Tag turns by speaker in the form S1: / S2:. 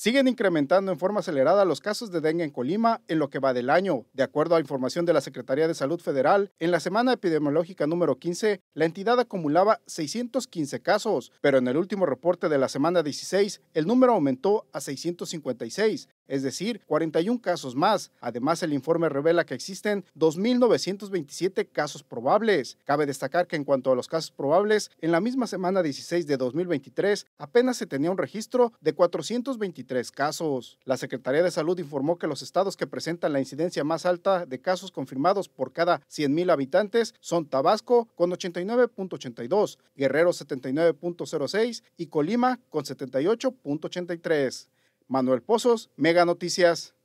S1: Siguen incrementando en forma acelerada los casos de dengue en Colima en lo que va del año. De acuerdo a información de la Secretaría de Salud Federal, en la semana epidemiológica número 15, la entidad acumulaba 615 casos, pero en el último reporte de la semana 16, el número aumentó a 656, es decir, 41 casos más. Además, el informe revela que existen 2.927 casos probables. Cabe destacar que en cuanto a los casos probables, en la misma semana 16 de 2023 apenas se tenía un registro de 423 casos. La Secretaría de Salud informó que los estados que presentan la incidencia más alta de casos confirmados por cada 100.000 habitantes son Tabasco con 89.82, Guerrero 79.06 y Colima con 78.83. Manuel Pozos, Mega Noticias.